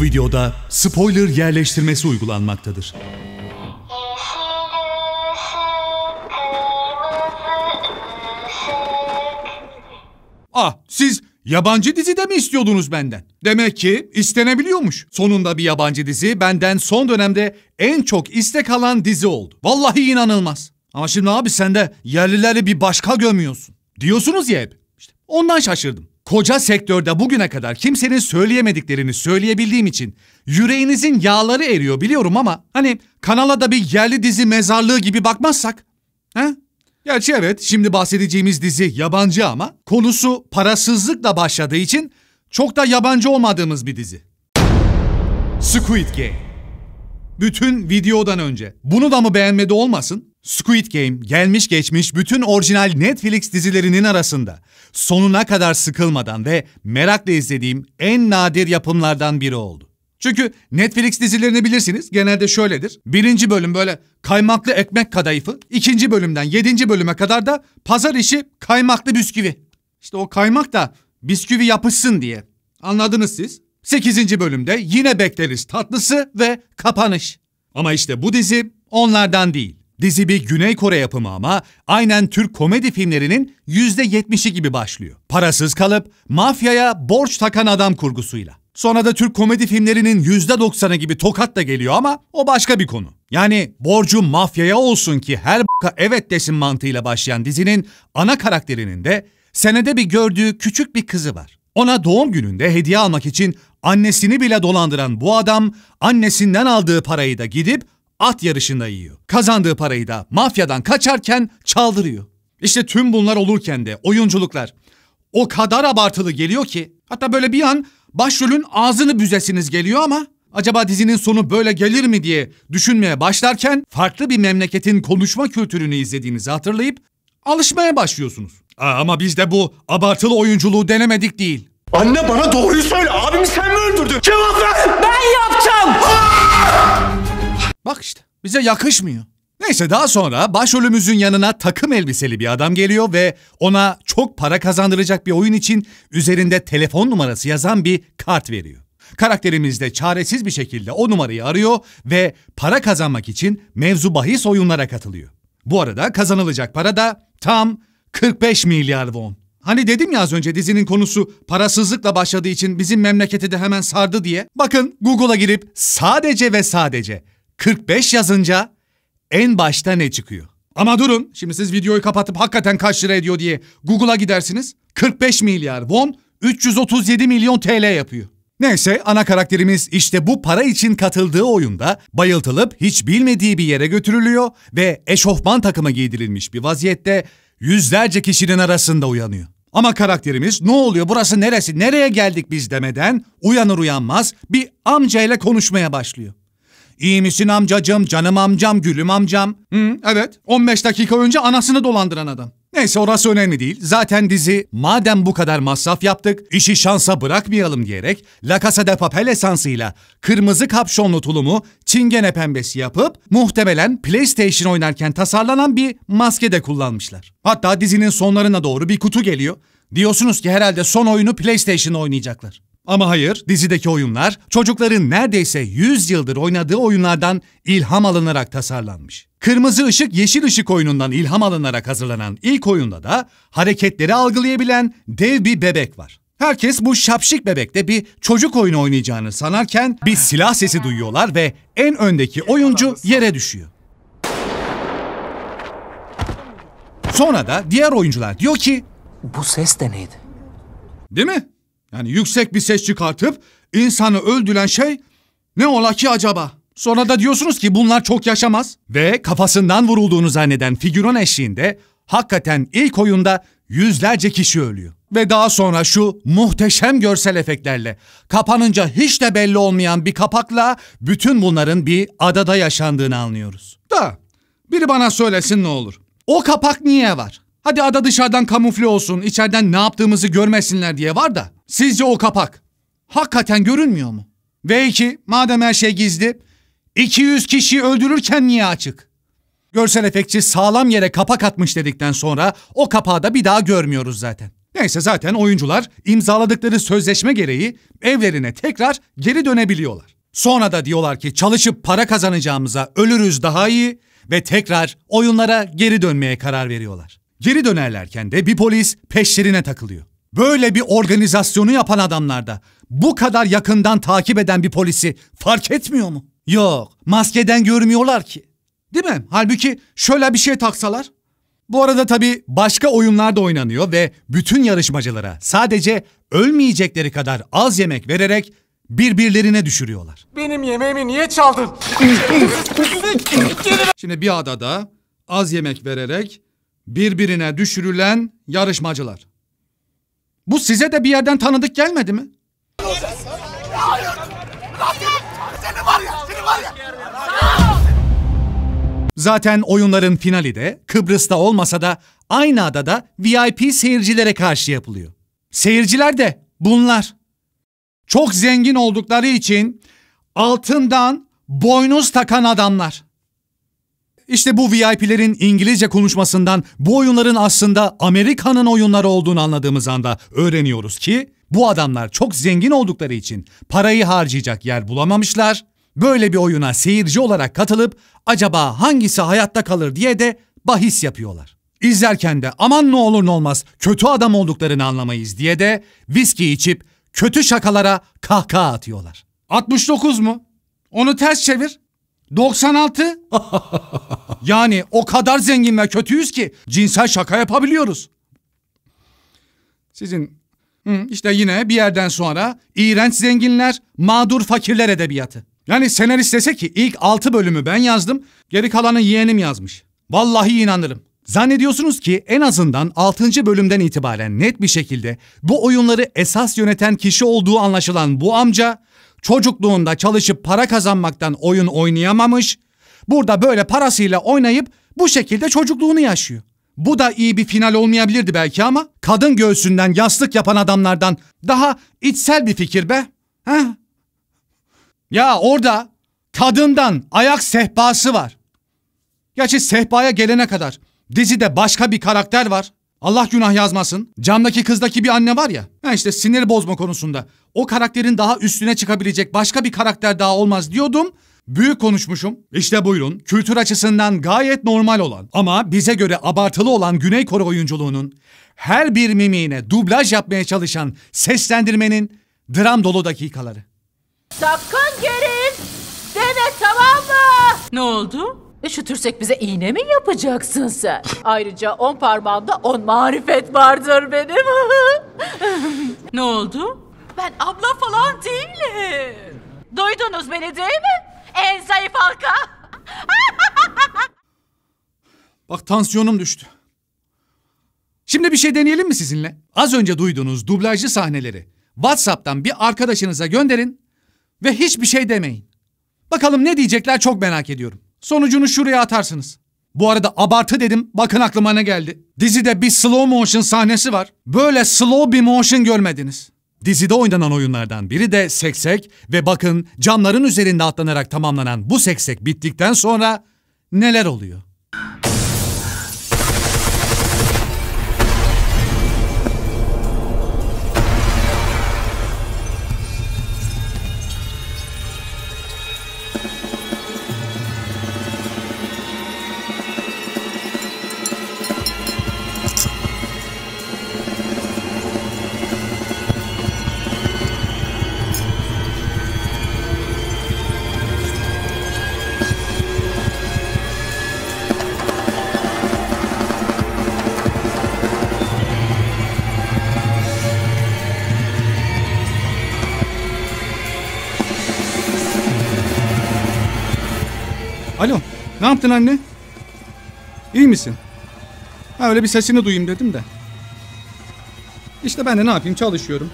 Bu videoda spoiler yerleştirmesi uygulanmaktadır. Ah siz yabancı dizi de mi istiyordunuz benden? Demek ki istenebiliyormuş. Sonunda bir yabancı dizi benden son dönemde en çok istek alan dizi oldu. Vallahi inanılmaz. Ama şimdi abi sen de yerlileri bir başka gömüyorsun. Diyorsunuz ya hep. İşte ondan şaşırdım koca sektörde bugüne kadar kimsenin söyleyemediklerini söyleyebildiğim için yüreğinizin yağları eriyor biliyorum ama hani kanala da bir yerli dizi mezarlığı gibi bakmazsak. He? Gerçi evet şimdi bahsedeceğimiz dizi yabancı ama konusu parasızlıkla başladığı için çok da yabancı olmadığımız bir dizi. Squid Game bütün videodan önce. Bunu da mı beğenmedi olmasın? Squid Game gelmiş geçmiş bütün orijinal Netflix dizilerinin arasında sonuna kadar sıkılmadan ve merakla izlediğim en nadir yapımlardan biri oldu. Çünkü Netflix dizilerini bilirsiniz genelde şöyledir. Birinci bölüm böyle kaymaklı ekmek kadayıfı, ikinci bölümden yedinci bölüme kadar da pazar işi kaymaklı bisküvi. İşte o kaymak da bisküvi yapışsın diye. Anladınız siz? 8. bölümde yine bekleriz tatlısı ve kapanış. Ama işte bu dizi onlardan değil. Dizi bir Güney Kore yapımı ama aynen Türk komedi filmlerinin %70'i gibi başlıyor. Parasız kalıp mafyaya borç takan adam kurgusuyla. Sonra da Türk komedi filmlerinin %90'ı gibi tokat da geliyor ama o başka bir konu. Yani borcu mafyaya olsun ki her b**ka evet desin mantığıyla başlayan dizinin ana karakterinin de senede bir gördüğü küçük bir kızı var. Ona doğum gününde hediye almak için Annesini bile dolandıran bu adam annesinden aldığı parayı da gidip at yarışında yiyor. Kazandığı parayı da mafyadan kaçarken çaldırıyor. İşte tüm bunlar olurken de oyunculuklar o kadar abartılı geliyor ki hatta böyle bir an başrolün ağzını büzesiniz geliyor ama acaba dizinin sonu böyle gelir mi diye düşünmeye başlarken farklı bir memleketin konuşma kültürünü izlediğinizi hatırlayıp alışmaya başlıyorsunuz. Aa, ama biz de bu abartılı oyunculuğu denemedik değil. Anne bana doğruyu söyle. Abimi sen mi öldürdün? Cevap ver. Ben yaptım. Ah! Bak işte bize yakışmıyor. Neyse daha sonra başrolümüzün yanına takım elbiseli bir adam geliyor ve ona çok para kazandıracak bir oyun için üzerinde telefon numarası yazan bir kart veriyor. Karakterimiz de çaresiz bir şekilde o numarayı arıyor ve para kazanmak için mevzu bahis oyunlara katılıyor. Bu arada kazanılacak para da tam 45 milyar won. Hani dedim ya az önce dizinin konusu parasızlıkla başladığı için bizim memleketi de hemen sardı diye. Bakın Google'a girip sadece ve sadece 45 yazınca en başta ne çıkıyor? Ama durun şimdi siz videoyu kapatıp hakikaten kaç lira ediyor diye Google'a gidersiniz. 45 milyar won 337 milyon TL yapıyor. Neyse ana karakterimiz işte bu para için katıldığı oyunda bayıltılıp hiç bilmediği bir yere götürülüyor ve eşofman takımı giydirilmiş bir vaziyette yüzlerce kişinin arasında uyanıyor. Ama karakterimiz ne oluyor burası neresi nereye geldik biz demeden uyanır uyanmaz bir amcayla konuşmaya başlıyor. İyi misin amcacım, canım amcam, gülüm amcam? Hı, evet, 15 dakika önce anasını dolandıran adam. Neyse orası önemli değil. Zaten dizi madem bu kadar masraf yaptık işi şansa bırakmayalım diyerek La Casa de Papel esansıyla kırmızı kapşonlu tulumu çingene pembesi yapıp muhtemelen PlayStation oynarken tasarlanan bir maske de kullanmışlar. Hatta dizinin sonlarına doğru bir kutu geliyor. Diyorsunuz ki herhalde son oyunu PlayStation'da oynayacaklar. Ama hayır, dizideki oyunlar çocukların neredeyse 100 yıldır oynadığı oyunlardan ilham alınarak tasarlanmış. Kırmızı ışık yeşil ışık oyunundan ilham alınarak hazırlanan ilk oyunda da hareketleri algılayabilen dev bir bebek var. Herkes bu şapşik bebekte bir çocuk oyunu oynayacağını sanarken bir silah sesi duyuyorlar ve en öndeki oyuncu yere düşüyor. Sonra da diğer oyuncular diyor ki... Bu ses de neydi? Değil mi? Yani yüksek bir ses çıkartıp insanı öldüren şey ne ola ki acaba? Sonra da diyorsunuz ki bunlar çok yaşamaz. Ve kafasından vurulduğunu zanneden figüron eşliğinde hakikaten ilk oyunda yüzlerce kişi ölüyor. Ve daha sonra şu muhteşem görsel efektlerle kapanınca hiç de belli olmayan bir kapakla bütün bunların bir adada yaşandığını anlıyoruz. Da biri bana söylesin ne olur. O kapak niye var? Hadi ada dışarıdan kamufle olsun, içeriden ne yaptığımızı görmesinler diye var da. Sizce o kapak hakikaten görünmüyor mu? Ve 2 madem her şey gizli 200 kişiyi öldürürken niye açık? Görsel efektçi sağlam yere kapak atmış dedikten sonra o kapağı da bir daha görmüyoruz zaten. Neyse zaten oyuncular imzaladıkları sözleşme gereği evlerine tekrar geri dönebiliyorlar. Sonra da diyorlar ki çalışıp para kazanacağımıza ölürüz daha iyi ve tekrar oyunlara geri dönmeye karar veriyorlar. Geri dönerlerken de bir polis peşlerine takılıyor. Böyle bir organizasyonu yapan adamlarda bu kadar yakından takip eden bir polisi fark etmiyor mu? Yok, maskeden görmüyorlar ki. Değil mi? Halbuki şöyle bir şey taksalar. Bu arada tabii başka oyunlar da oynanıyor ve bütün yarışmacılara sadece ölmeyecekleri kadar az yemek vererek birbirlerine düşürüyorlar. Benim yemeğimi niye çaldın? Şimdi bir adada az yemek vererek birbirine düşürülen yarışmacılar. Bu size de bir yerden tanıdık gelmedi mi? Zaten oyunların finali de Kıbrıs'ta olmasa da aynı adada VIP seyircilere karşı yapılıyor. Seyirciler de bunlar. Çok zengin oldukları için altından boynuz takan adamlar. İşte bu VIP'lerin İngilizce konuşmasından bu oyunların aslında Amerika'nın oyunları olduğunu anladığımız anda öğreniyoruz ki bu adamlar çok zengin oldukları için parayı harcayacak yer bulamamışlar. Böyle bir oyuna seyirci olarak katılıp acaba hangisi hayatta kalır diye de bahis yapıyorlar. İzlerken de aman ne olur ne olmaz kötü adam olduklarını anlamayız diye de viski içip kötü şakalara kahkaha atıyorlar. 69 mu? Onu ters çevir. 96. yani o kadar zengin ve kötüyüz ki cinsel şaka yapabiliyoruz. Sizin hı, işte yine bir yerden sonra iğrenç zenginler, mağdur fakirler edebiyatı. Yani senarist dese ki ilk 6 bölümü ben yazdım, geri kalanı yeğenim yazmış. Vallahi inanırım. Zannediyorsunuz ki en azından 6. bölümden itibaren net bir şekilde bu oyunları esas yöneten kişi olduğu anlaşılan bu amca çocukluğunda çalışıp para kazanmaktan oyun oynayamamış. Burada böyle parasıyla oynayıp bu şekilde çocukluğunu yaşıyor. Bu da iyi bir final olmayabilirdi belki ama kadın göğsünden yastık yapan adamlardan daha içsel bir fikir be. ha? Ya orada kadından ayak sehpası var. Gerçi sehpaya gelene kadar dizide başka bir karakter var. Allah günah yazmasın. Camdaki kızdaki bir anne var ya. Ha işte sinir bozma konusunda. O karakterin daha üstüne çıkabilecek başka bir karakter daha olmaz diyordum. Büyük konuşmuşum. İşte buyurun. Kültür açısından gayet normal olan ama bize göre abartılı olan Güney Kore oyunculuğunun her bir mimiğine dublaj yapmaya çalışan seslendirmenin dram dolu dakikaları. Sakın geri deme tamam mı? Ne oldu? Üşütürsek bize iğne mi yapacaksın sen? Ayrıca on parmağımda on marifet vardır benim. Ne oldu? Ben abla falan değilim. Duydunuz beni değil mi? En zayıf halka. Bak tansiyonum düştü. Şimdi bir şey deneyelim mi sizinle? Az önce duyduğunuz dublajlı sahneleri WhatsApp'tan bir arkadaşınıza gönderin ve hiçbir şey demeyin. Bakalım ne diyecekler çok merak ediyorum. Sonucunu şuraya atarsınız. Bu arada abartı dedim. Bakın aklıma ne geldi. Dizide bir slow motion sahnesi var. Böyle slow bir motion görmediniz. Dizide oynanan oyunlardan biri de seksek ve bakın camların üzerinde atlanarak tamamlanan bu seksek bittikten sonra neler oluyor? Ne yaptın anne? İyi misin? Ha öyle bir sesini duyayım dedim de. İşte ben de ne yapayım çalışıyorum.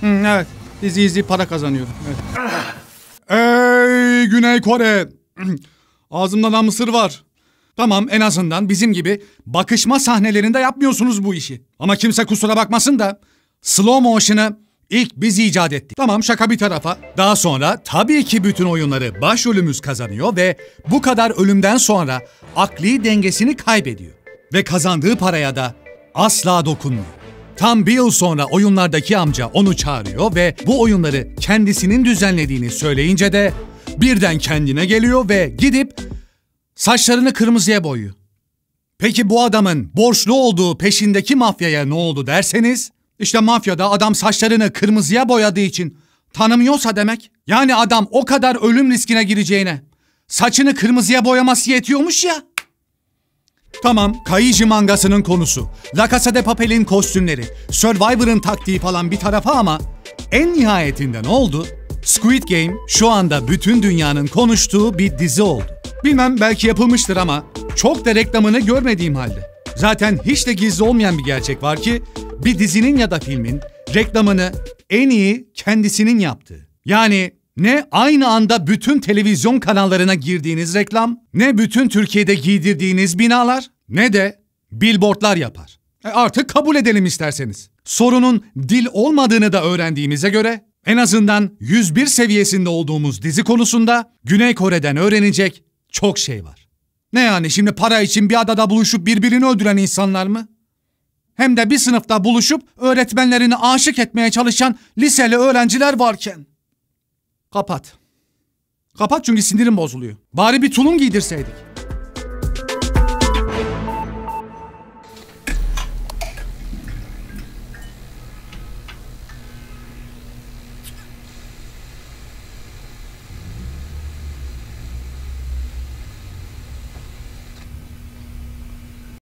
Hı, evet dizi izi para kazanıyorum. Evet. Ey Güney Kore! Ağzımda da mısır var. Tamam en azından bizim gibi bakışma sahnelerinde yapmıyorsunuz bu işi. Ama kimse kusura bakmasın da slow motion'ı İlk biz icat ettik. Tamam şaka bir tarafa. Daha sonra tabii ki bütün oyunları başrolümüz kazanıyor ve bu kadar ölümden sonra akli dengesini kaybediyor. Ve kazandığı paraya da asla dokunmuyor. Tam bir yıl sonra oyunlardaki amca onu çağırıyor ve bu oyunları kendisinin düzenlediğini söyleyince de birden kendine geliyor ve gidip saçlarını kırmızıya boyuyor. Peki bu adamın borçlu olduğu peşindeki mafyaya ne oldu derseniz işte mafyada adam saçlarını kırmızıya boyadığı için tanımıyorsa demek. Yani adam o kadar ölüm riskine gireceğine saçını kırmızıya boyaması yetiyormuş ya. Tamam, Kaiji mangasının konusu, La Casa de Papel'in kostümleri, Survivor'ın taktiği falan bir tarafa ama en nihayetinde ne oldu? Squid Game şu anda bütün dünyanın konuştuğu bir dizi oldu. Bilmem belki yapılmıştır ama çok da reklamını görmediğim halde. Zaten hiç de gizli olmayan bir gerçek var ki bir dizinin ya da filmin reklamını en iyi kendisinin yaptığı. Yani ne aynı anda bütün televizyon kanallarına girdiğiniz reklam, ne bütün Türkiye'de giydirdiğiniz binalar, ne de billboardlar yapar. E artık kabul edelim isterseniz. Sorunun dil olmadığını da öğrendiğimize göre en azından 101 seviyesinde olduğumuz dizi konusunda Güney Kore'den öğrenecek çok şey var. Ne yani şimdi para için bir adada buluşup birbirini öldüren insanlar mı? hem de bir sınıfta buluşup öğretmenlerini aşık etmeye çalışan liseli öğrenciler varken. Kapat. Kapat çünkü sinirim bozuluyor. Bari bir tulum giydirseydik.